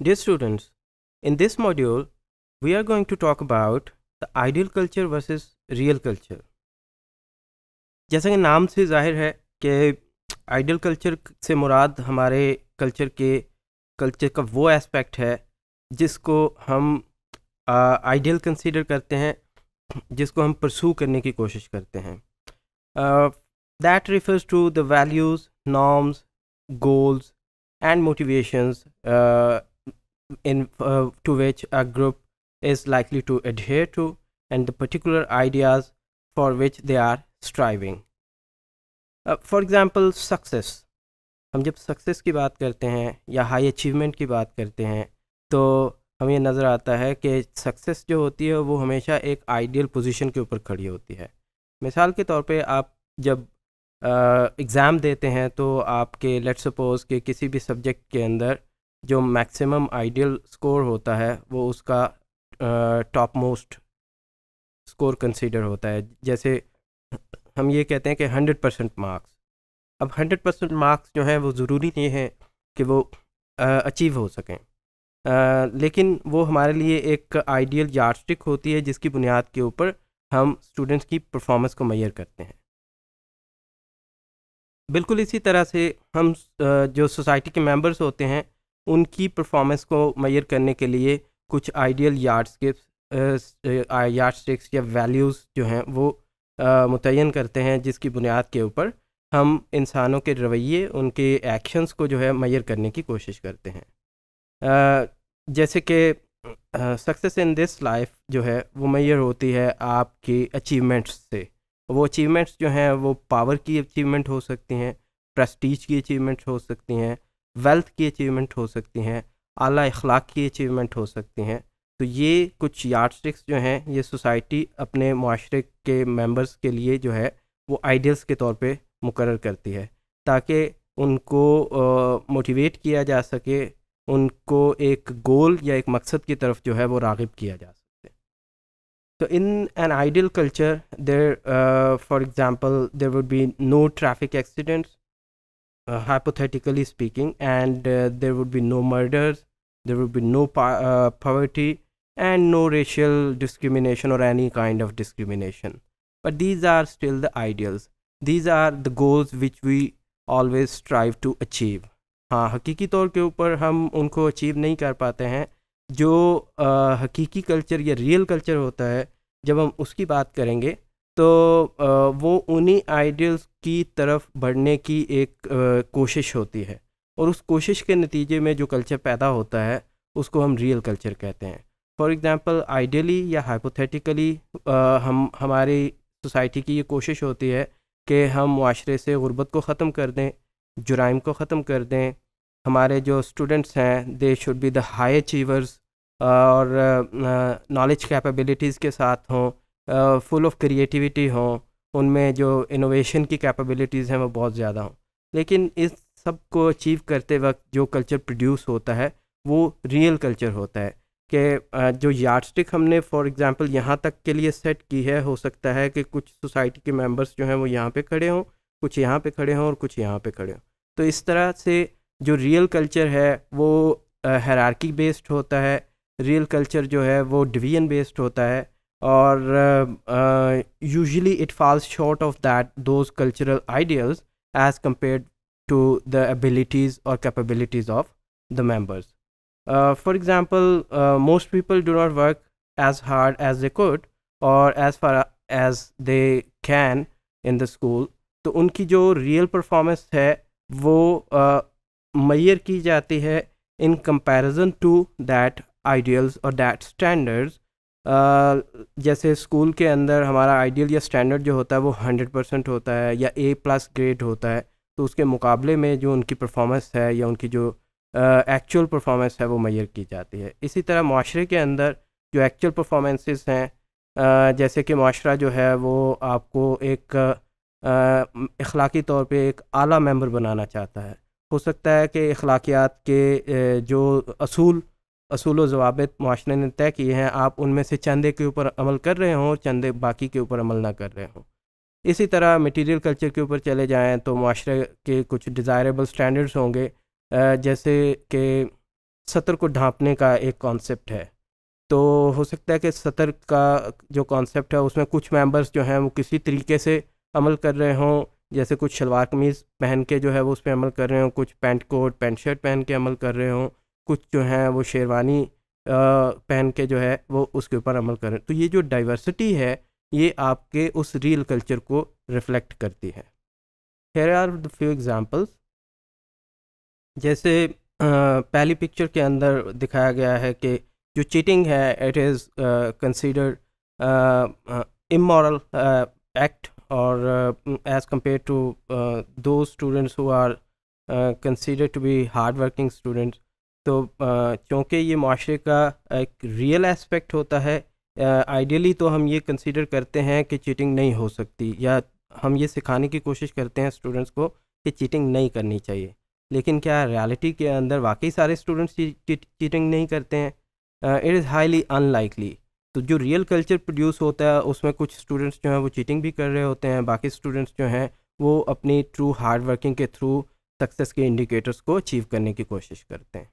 Dear students, in this module, we are going to talk about the ideal culture versus real culture. जैसा कि नाम से जाहिर है कि आइडियल कल्चर से मुराद हमारे कल्चर के कल्चर का वो एस्पेक्ट है जिसको हम आइडियल uh, कंसीडर करते हैं जिसको हम परसू करने की कोशिश करते हैं that refers to the values norms goals and motivations in uh, to which a group is likely to adhere to and the particular ideas for which they are striving. For example success हम जब success की बात करते हैं या high achievement की बात करते हैं तो हमें नज़र आता है कि सक्सेस जो होती है वो हमेशा एक आइडियल पोजीशन के ऊपर खड़ी होती है मिसाल के तौर पे आप जब एग्ज़ाम uh, देते हैं तो आपके लेट सपोज़ के किसी भी सब्जेक्ट के अंदर जो मैक्सिमम आइडियल स्कोर होता है वो उसका टॉप मोस्ट स्कोर कंसीडर होता है जैसे हम ये कहते हैं कि हंड्रेड परसेंट मार्क्स अब हंड्रेड परसेंट मार्क्स जो हैं वो ज़रूरी नहीं है कि वो अचीव हो सकें आ, लेकिन वो हमारे लिए एक आइडियल यार्डस्टिक होती है जिसकी बुनियाद के ऊपर हम स्टूडेंट्स की परफॉर्मेंस को मैयर करते हैं बिल्कुल इसी तरह से हम जो सोसाइटी के मेंबर्स होते हैं उनकी परफॉर्मेंस को मैयर करने के लिए कुछ आइडियल यार्ड यार्ड स्टिक्स या वैल्यूज़ जो हैं वो मुतन करते हैं जिसकी बुनियाद के ऊपर हम इंसानों के रवैये उनके एक्शंस को जो है मैयर करने की कोशिश करते हैं जैसे कि सक्सेस इन दिस लाइफ जो है वो मैयर होती है आपकी अचीवमेंट्स से वो अचीवमेंट्स जो हैं वो पावर की अचीवमेंट हो सकती हैं प्रस्टीज की अचीवमेंट हो सकती हैं वेल्थ की अचीवमेंट हो सकती हैं आला अखलाक की अचीवमेंट हो सकती हैं तो ये कुछ यार्ड स्टिक्स जो हैं ये सोसाइटी अपने माशरे के मेंबर्स के लिए जो है वो आइडियल्स के तौर पे मुकर करती है ताकि उनको मोटिवेट किया जा सके उनको एक गोल या एक मकसद की तरफ जो है वो रागब किया जा सके तो in an ideal culture there for example there would be no traffic accidents uh, hypothetically speaking and uh, there would be no murders there would be no uh, poverty and no racial discrimination or any kind of discrimination but these are still the ideals these are the goals which we always strive to achieve हाँ हकीकी तौर के ऊपर हम उनको achieve नहीं कर पाते हैं जो हकीकी कल्चर या रियल कल्चर होता है जब हम उसकी बात करेंगे तो आ, वो उन्हीं आइडियल्स की तरफ बढ़ने की एक आ, कोशिश होती है और उस कोशिश के नतीजे में जो कल्चर पैदा होता है उसको हम रियल कल्चर कहते हैं फॉर एग्ज़ाम्पल आइडियली या हाइपोथेटिकली हम हमारी सोसाइटी की ये कोशिश होती है कि हम माशरे से ग़ुरबत को ख़त्म कर दें जुराइम को ख़त्म कर दें हमारे जो स्टूडेंट्स हैं they should be the high achievers और नॉलेज कैपेबिलिटीज़ के साथ हों फुल ऑफ क्रिएटिविटी हों उनमें जो इनोवेशन की कैपेबिलिटीज़ हैं वो बहुत ज़्यादा हों लेकिन इस सब को अचीव करते वक्त जो कल्चर प्रोड्यूस होता है वो रियल कल्चर होता है कि जो यार्डस्टिक हमने फॉर एग्जांपल यहाँ तक के लिए सेट की है हो सकता है कि कुछ सोसाइटी के मेंबर्स जो हैं वो यहाँ पे खड़े हों कुछ यहाँ पे खड़े हों और कुछ यहाँ पे खड़े हों तो इस तरह से जो रियल कल्चर है वो हैरार्की बेस्ड होता है रियल कल्चर जो है वो डिवीजन बेस्ड होता है or uh, uh, usually it falls short of that those cultural ideals as compared to the abilities or capabilities of the members. Uh, for example, uh, most people do not work as hard as they could or as far as they can in the school. तो उनकी जो performance performance है वो मैयर uh, की जाती है in comparison to that ideals or that standards. जैसे school के अंदर हमारा आइडियल या स्टैंडर्ड जो होता है वो हंड्रेड परसेंट होता है या ए प्लस ग्रेड होता है तो उसके मुकाबले में जो उनकी परफॉर्मेंस है या उनकी जो एक्चुअल परफॉर्मेंस है वो मैयर की जाती है इसी तरह माशरे के अंदर जो एक्चुअल परफॉर्मेंसेस हैं जैसे कि माशरा जो है वो आपको एक अखलाकी तौर पे एक आला मेंबर बनाना चाहता है हो सकता है कि अखलाकियात के जो असूल असूल जवाबित माशरे ने तय किए हैं आप उनमें से चंदे के ऊपर अमल कर रहे हों और चंदे बाकी के ऊपर अमल ना कर रहे हों इसी तरह मटेरियल कल्चर के ऊपर चले जाएं तो माशरे के कुछ डिज़ायरेबल स्टैंडर्ड्स होंगे जैसे कि सतर को ढांपने का एक कॉन्सेप्ट है तो हो सकता है कि सतर का जो कॉन्सेप्ट है उसमें कुछ मेंबर्स जो हैं वो किसी तरीके से अमल कर रहे हों जैसे कुछ शलवार कमीज़ पहन के जो है वो उस पर अमल कर रहे हों कुछ पैंट कोट पैंट शर्ट पहन के अमल कर रहे हों कुछ जो हैं वो शेरवानी पहन के जो है वो उसके ऊपर अमल करें तो ये जो डाइवर्सिटी है ये आपके उस रियल कल्चर को रिफ्लेक्ट करती है here are the few examples जैसे पहली पिक्चर के अंदर दिखाया गया है कि जो चीटिंग है it is considered immoral act और एज़ कम्पेयर टू दो students who are consider to be hard working students तो चूँकि ये माशरे का एक रियल एस्पेक्ट होता है आइडियली तो हम ये कंसिडर करते हैं कि चीटिंग नहीं हो सकती या हम ये सिखाने की कोशिश करते हैं स्टूडेंट्स को कि चीटिंग नहीं करनी चाहिए लेकिन क्या रियलिटी के अंदर वाकई सारे स्टूडेंट्स चीटिंग नहीं करते हैं इट इज़ हाईली अनलाइकली तो जो रियल कल्चर प्रोड्यूस होता है उसमें कुछ स्टूडेंट्स जो हैं वो चीटिंग भी कर रहे होते हैं बाकी स्टूडेंट्स जो हैं वो अपनी ट्रू हार्ड वर्किंग के थ्रू सक्सेस के इंडिकेटर्स को अचीव करने की कोशिश करते हैं